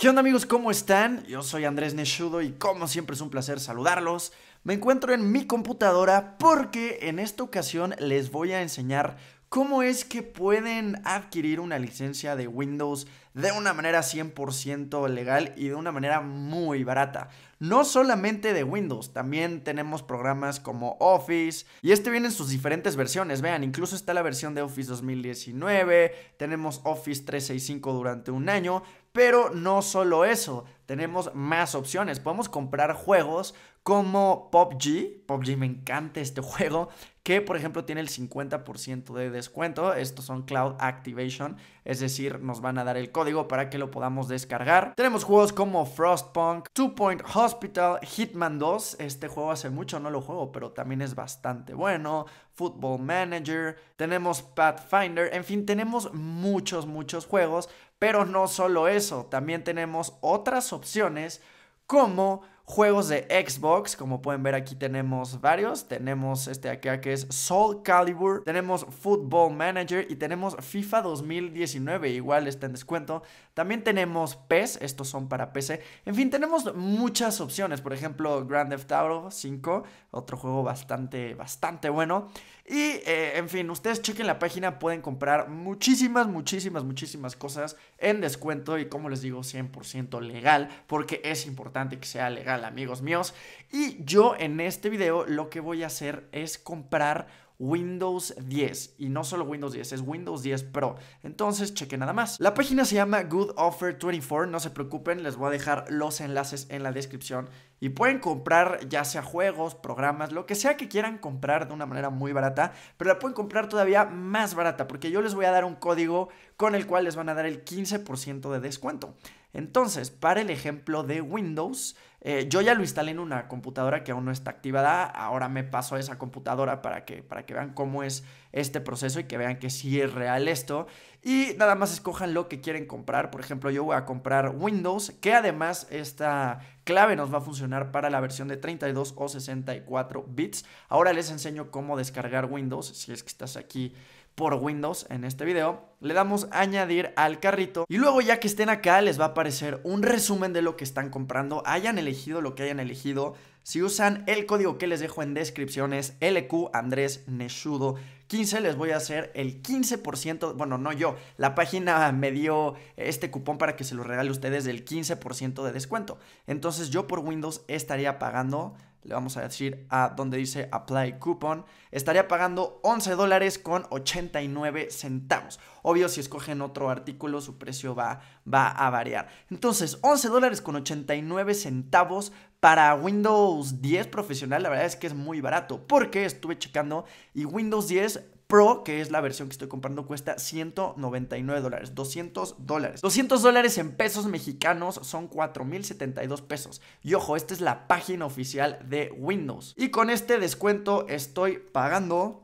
¿Qué onda amigos? ¿Cómo están? Yo soy Andrés Nechudo y como siempre es un placer saludarlos. Me encuentro en mi computadora porque en esta ocasión les voy a enseñar cómo es que pueden adquirir una licencia de Windows de una manera 100% legal y de una manera muy barata. No solamente de Windows, también tenemos programas como Office y este viene en sus diferentes versiones. Vean, incluso está la versión de Office 2019, tenemos Office 365 durante un año pero no solo eso, tenemos más opciones. Podemos comprar juegos como PUBG. PUBG me encanta este juego que por ejemplo tiene el 50% de descuento. Estos son Cloud Activation, es decir, nos van a dar el código para que lo podamos descargar. Tenemos juegos como Frostpunk, Two Point Hospital, Hitman 2. Este juego hace mucho no lo juego, pero también es bastante bueno. Football Manager, tenemos Pathfinder, en fin, tenemos muchos, muchos juegos, pero no solo eso, también tenemos otras opciones como juegos de Xbox, como pueden ver aquí tenemos varios, tenemos este acá que es Soul Calibur, tenemos Football Manager y tenemos FIFA 2019, igual está en descuento, también tenemos PES, estos son para PC, e en fin, tenemos muchas opciones, por ejemplo Grand Theft Auto 5, otro juego bastante, bastante bueno, y eh, en fin, ustedes chequen la página, pueden comprar muchísimas, muchísimas, muchísimas cosas en descuento y como les digo, 100% legal, porque es importante que sea legal amigos míos. Y yo en este video lo que voy a hacer es comprar Windows 10 y no solo Windows 10, es Windows 10 Pro. Entonces, cheque nada más. La página se llama Good Offer 24, no se preocupen, les voy a dejar los enlaces en la descripción y pueden comprar ya sea juegos, programas, lo que sea que quieran comprar de una manera muy barata, pero la pueden comprar todavía más barata porque yo les voy a dar un código con el cual les van a dar el 15% de descuento. Entonces, para el ejemplo de Windows, eh, yo ya lo instalé en una computadora que aún no está activada, ahora me paso a esa computadora para que, para que vean cómo es este proceso y que vean que sí es real esto. Y nada más escojan lo que quieren comprar, por ejemplo yo voy a comprar Windows, que además esta clave nos va a funcionar para la versión de 32 o 64 bits. Ahora les enseño cómo descargar Windows, si es que estás aquí por Windows en este video, le damos añadir al carrito y luego ya que estén acá les va a aparecer un resumen de lo que están comprando, hayan elegido lo que hayan elegido, si usan el código que les dejo en descripciones, LQ Andrés Neshudo 15, les voy a hacer el 15%, bueno, no yo, la página me dio este cupón para que se lo regale a ustedes del 15% de descuento. Entonces yo por Windows estaría pagando le vamos a decir a donde dice Apply Coupon, estaría pagando 11 dólares con 89 centavos. Obvio, si escogen otro artículo, su precio va, va a variar. Entonces, 11 dólares con 89 centavos para Windows 10 profesional, la verdad es que es muy barato, porque estuve checando y Windows 10 Pro, que es la versión que estoy comprando, cuesta 199 dólares, 200 dólares. 200 dólares en pesos mexicanos son 4.072 pesos. Y ojo, esta es la página oficial de Windows. Y con este descuento estoy pagando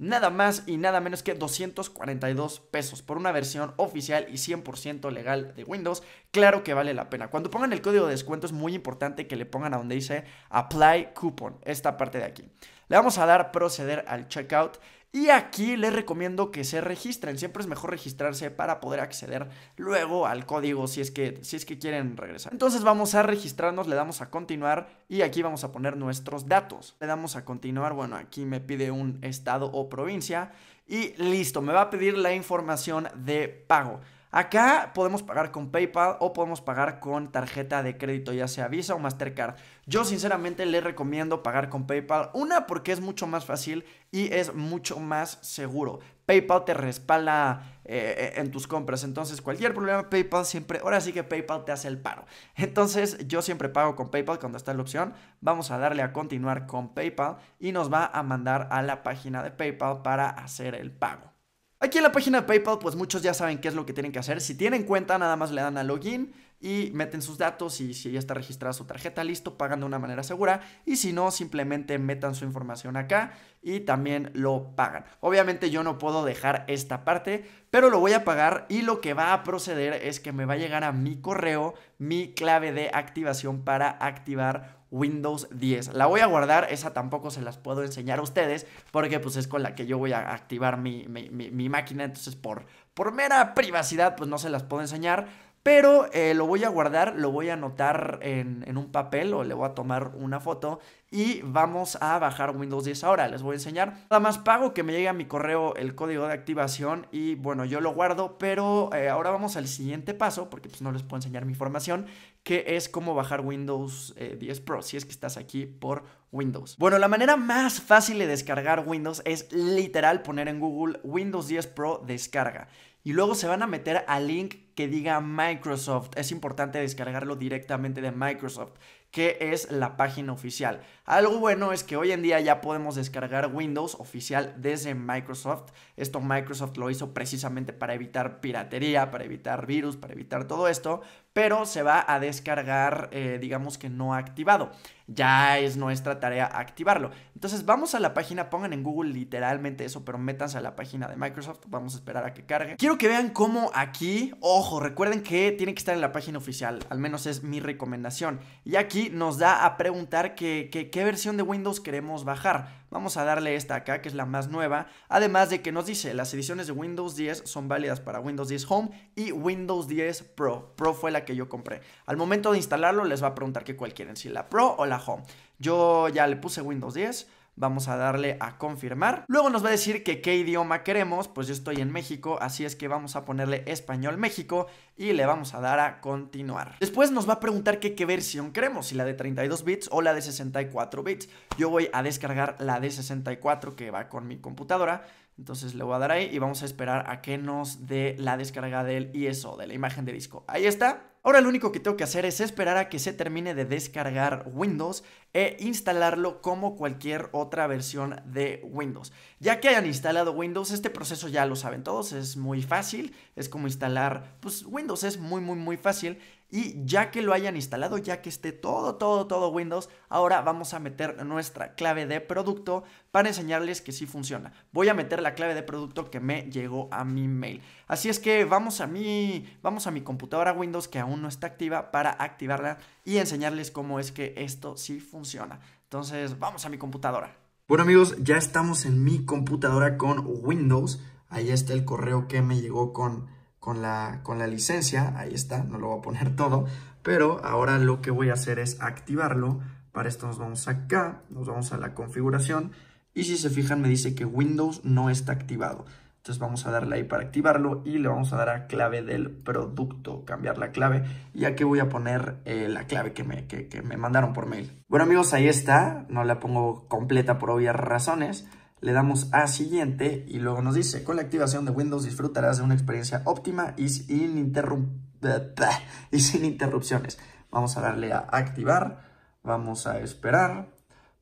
nada más y nada menos que 242 pesos por una versión oficial y 100% legal de Windows. Claro que vale la pena. Cuando pongan el código de descuento es muy importante que le pongan a donde dice Apply Coupon, esta parte de aquí. Le vamos a dar proceder al checkout y aquí les recomiendo que se registren. Siempre es mejor registrarse para poder acceder luego al código si es que, si es que quieren regresar. Entonces vamos a registrarnos, le damos a continuar y aquí vamos a poner nuestros datos. Le damos a continuar, bueno, aquí me pide un estado o provincia y listo, me va a pedir la información de pago. Acá podemos pagar con PayPal o podemos pagar con tarjeta de crédito, ya sea Visa o Mastercard. Yo sinceramente le recomiendo pagar con PayPal. Una porque es mucho más fácil y es mucho más seguro. PayPal te respalda eh, eh, en tus compras. Entonces, cualquier problema, PayPal siempre. Ahora sí que PayPal te hace el paro. Entonces, yo siempre pago con PayPal cuando está la opción. Vamos a darle a continuar con PayPal y nos va a mandar a la página de PayPal para hacer el pago. Aquí en la página de PayPal, pues muchos ya saben qué es lo que tienen que hacer. Si tienen cuenta, nada más le dan a login y meten sus datos y si ya está registrada su tarjeta, listo, pagan de una manera segura. Y si no, simplemente metan su información acá y también lo pagan. Obviamente yo no puedo dejar esta parte, pero lo voy a pagar y lo que va a proceder es que me va a llegar a mi correo mi clave de activación para activar Windows 10. La voy a guardar, esa tampoco se las puedo enseñar a ustedes porque pues es con la que yo voy a activar mi, máquina, entonces por, por mera privacidad pues no se las puedo enseñar pero eh, lo voy a guardar, lo voy a anotar en, un papel o le voy a tomar una foto y vamos a bajar Windows 10 ahora. Les voy a enseñar. Nada más pago que me llegue a mi correo el código de activación y bueno, yo lo guardo, pero eh, ahora vamos al siguiente paso porque pues no les puedo enseñar mi información, que es cómo bajar Windows 10 eh, Pro, si es que estás aquí por Windows. Bueno, la manera más fácil de descargar Windows es literal poner en Google Windows 10 Pro descarga. Y luego se van a meter al link que diga Microsoft. Es importante descargarlo directamente de Microsoft, que es la página oficial. Algo bueno es que hoy en día ya podemos descargar Windows oficial desde Microsoft. Esto Microsoft lo hizo precisamente para evitar piratería, para evitar virus, para evitar todo esto, pero se va a descargar, eh, digamos que no activado. Ya es nuestra tarea activarlo. Entonces vamos a la página, pongan en Google literalmente eso, pero métanse a la página de Microsoft. Vamos a esperar a que cargue. Quiero que vean cómo aquí, ojo, recuerden que tiene que estar en la página oficial, al menos es mi recomendación. Y aquí nos da a preguntar que, qué versión de Windows queremos bajar. Vamos a darle esta acá, que es la más nueva. Además de que nos dice, las ediciones de Windows 10 son válidas para Windows 10 Home y Windows 10 Pro. Pro fue la que yo compré. Al momento de instalarlo les va a preguntar que cuál quieren, si la Pro o la Home. Yo ya le puse Windows 10. Vamos a darle a confirmar. Luego nos va a decir que qué idioma queremos. Pues yo estoy en México, así es que vamos a ponerle español México y le vamos a dar a continuar. Después nos va a preguntar que qué versión queremos, si la de 32 bits o la de 64 bits. Yo voy a descargar la de 64 que va con mi computadora. Entonces le voy a dar ahí y vamos a esperar a que nos dé la descarga del ISO, de la imagen de disco. Ahí está. Ahora lo único que tengo que hacer es esperar a que se termine de descargar Windows e instalarlo como cualquier otra versión de Windows. Ya que hayan instalado Windows, este proceso ya lo saben todos, es muy fácil, es como instalar, pues Windows es muy muy muy fácil y ya que lo hayan instalado, ya que esté todo, todo, todo Windows, ahora vamos a meter nuestra clave de producto para enseñarles que sí funciona. Voy a meter la clave de producto que me llegó a mi mail. Así es que vamos a mi, vamos a mi computadora Windows que aún no está activa para activarla y enseñarles cómo es que esto sí funciona. Entonces, vamos a mi computadora. Bueno amigos, ya estamos en mi computadora con Windows. Ahí está el correo que me llegó con con la, licencia, ahí está, no lo voy a poner todo, pero ahora lo que voy a hacer es activarlo, para esto nos vamos acá, nos vamos a la configuración y si se fijan me dice que Windows no está activado. Entonces vamos a darle ahí para activarlo y le vamos a dar a clave del producto, cambiar la clave. Y aquí voy a poner eh, la clave que me, que me mandaron por mail. Bueno amigos, ahí está. No la pongo completa por obvias razones le damos a siguiente y luego nos dice, con la activación de Windows disfrutarás de una experiencia óptima y sin, interrupciones. Vamos a darle a activar, vamos a esperar.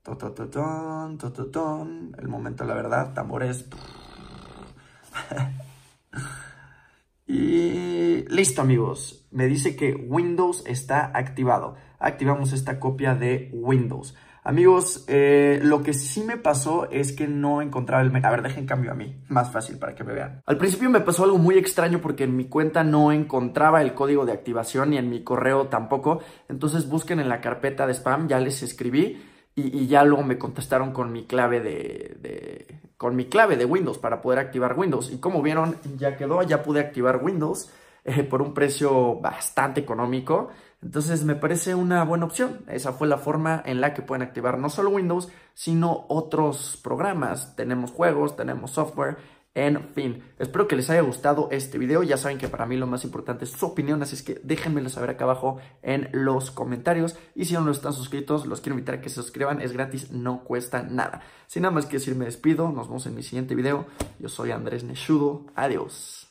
El momento, la verdad, tambores. Y listo amigos, me dice que Windows está activado. Activamos esta copia de Windows. Amigos, eh, lo que sí me pasó es que no encontraba el A ver, dejen cambio a mí, más fácil para que me vean. Al principio me pasó algo muy extraño porque en mi cuenta no encontraba el código de activación y en mi correo tampoco. Entonces busquen en la carpeta de spam, ya les escribí y, ya luego me contestaron con mi clave de, con mi clave de Windows para poder activar Windows. Y como vieron, ya quedó, ya pude activar Windows. Eh, por un precio bastante económico. Entonces me parece una buena opción. Esa fue la forma en la que pueden activar no solo Windows, sino otros programas. Tenemos juegos, tenemos software, en fin. Espero que les haya gustado este video. Ya saben que para mí lo más importante es su opinión, así es que déjenmelo saber acá abajo en los comentarios. Y si aún no están suscritos, los quiero invitar a que se suscriban. Es gratis, no cuesta nada. Sin nada más que decir, me despido. Nos vemos en mi siguiente video. Yo soy Andrés Nechudo. Adiós.